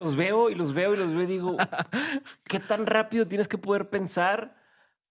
los veo y los veo y los veo y digo, ¿qué tan rápido tienes que poder pensar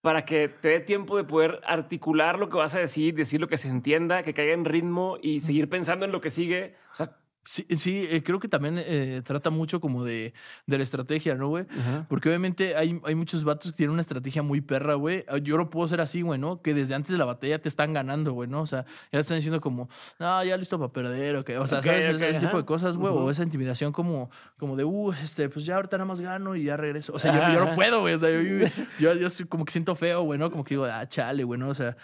para que te dé tiempo de poder articular lo que vas a decir, decir lo que se entienda, que caiga en ritmo y seguir pensando en lo que sigue? O sea, Sí, eh, creo que también eh, trata mucho como de, la estrategia, ¿no, güey? Porque obviamente hay, muchos vatos que tienen una estrategia muy perra, güey. Ah, yo no puedo ser así, güey, ¿no? Que desde antes de la batalla te están ganando, güey, ¿no? O sea, ya están diciendo como, ah, ya listo para perder, o okay. o sea, ese, tipo de cosas, güey, o esa intimidación como, como de, uh, este, pues ya ahorita nada más gano y ya regreso. O sea, yo, no puedo, güey. O sea, yo, como que siento feo, güey, ¿no? Como que digo, ah, chale, güey, ¿no? O sea,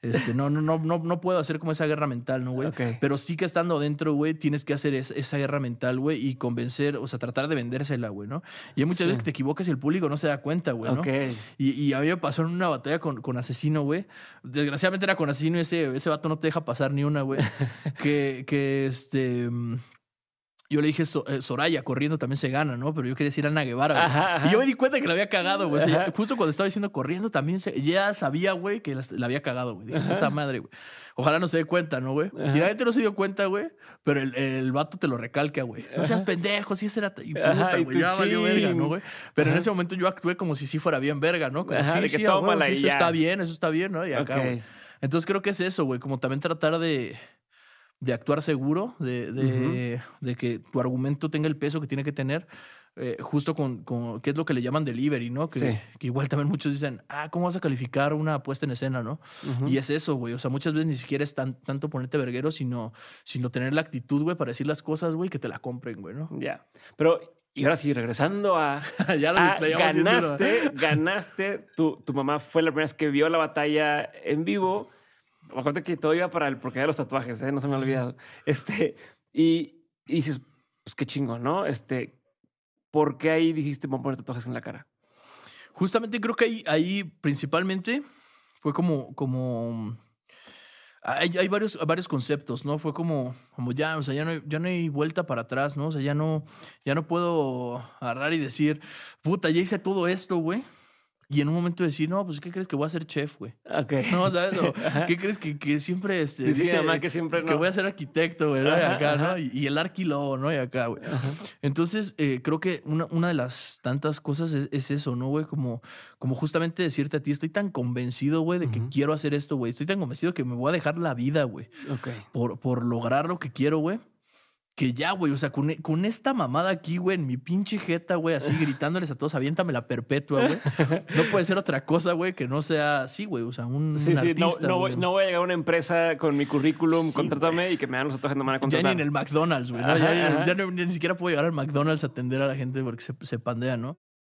este, no, no, no, no, no puedo hacer como esa guerra mental, ¿no, güey? Pero sí que estando dentro, güey, tienes que hacer es, esa guerra mental, güey, y convencer, o sea, tratar de vendérsela, güey, ¿no? Y hay muchas veces que te equivocas y el público no se da cuenta, güey, ¿no? Y, a mí me pasó en una batalla con, Asesino, güey. Desgraciadamente era con Asesino y ese, ese vato no te deja pasar ni una, güey. que, que este mm, yo le dije eh, Soraya, corriendo también se gana, ¿no? Pero yo quería decir Ana Guevara. Y yo me di cuenta que la había cagado, güey. justo cuando estaba diciendo corriendo también se, ya sabía, güey, que la, había cagado, güey. Dije, puta madre, güey. Ojalá no se dé cuenta, ¿no, güey? Y la gente no se dio cuenta, güey. Pero el, vato te lo recalca, güey. No seas pendejo, si ese era. Ya verga, ¿no, güey? Pero en ese momento yo actué como si sí fuera bien verga, ¿no? Como si sí, Eso está bien, eso está bien, ¿no? Y acá, Entonces creo que es eso, güey. Como también tratar de de actuar seguro, de, de, que tu argumento tenga el peso que tiene que tener, eh, justo con, con qué es lo que le llaman delivery, ¿no? Que, igual también muchos dicen, ah, ¿cómo vas a calificar una puesta en escena, no? Y es eso, güey. O sea, muchas veces ni siquiera es tanto ponerte verguero, sino, sino tener la actitud, güey, para decir las cosas, güey, que te la compren, güey, ¿no? Ya. Pero y ahora sí, regresando a. ya ganaste, ganaste. Tu, tu, mamá fue la primera vez que vio la batalla en vivo me que todo iba para el porqué de los tatuajes, ¿eh? no se me ha olvidado. Este, y, dices, pues qué chingo, ¿no? Este, ¿por qué ahí dijiste, vamos a poner tatuajes en la cara? Justamente creo que ahí, ahí principalmente fue como, como, hay, varios, varios conceptos, ¿no? Fue como, como ya, o sea, ya no, ya no hay vuelta para atrás, ¿no? O sea, ya no, ya no puedo agarrar y decir, puta, ya hice todo esto, güey. Y en un momento decir, no, pues, ¿qué crees que voy a ser chef, güey? Ok. No, ¿sabes? ¿Qué crees que, siempre... Este, que siempre no. Que voy a ser arquitecto, güey, Y acá, ¿no? Y, el arquilo, ¿no? Y acá, güey. Entonces, eh, creo que una, de las tantas cosas es, eso, ¿no, güey? Como, como justamente decirte a ti, estoy tan convencido, güey, de que quiero hacer esto, güey. Estoy tan convencido que me voy a dejar la vida, güey. Ok. Por, por lograr lo que quiero, güey que ya, güey, o sea, con, e, con, esta mamada aquí, güey, en mi pinche jeta, güey, así gritándoles a todos, aviéntame la perpetua, güey. No puede ser otra cosa, güey, que no sea así, güey, o sea, un, sí, sí, no, voy, a llegar a una empresa con mi currículum, contrátame y que me dan los tatuajes, no me van a contratar. Ya ni en el McDonald's, güey, ¿no? ya, ni siquiera puedo llegar al McDonald's a atender a la gente porque se, se pandea, ¿no?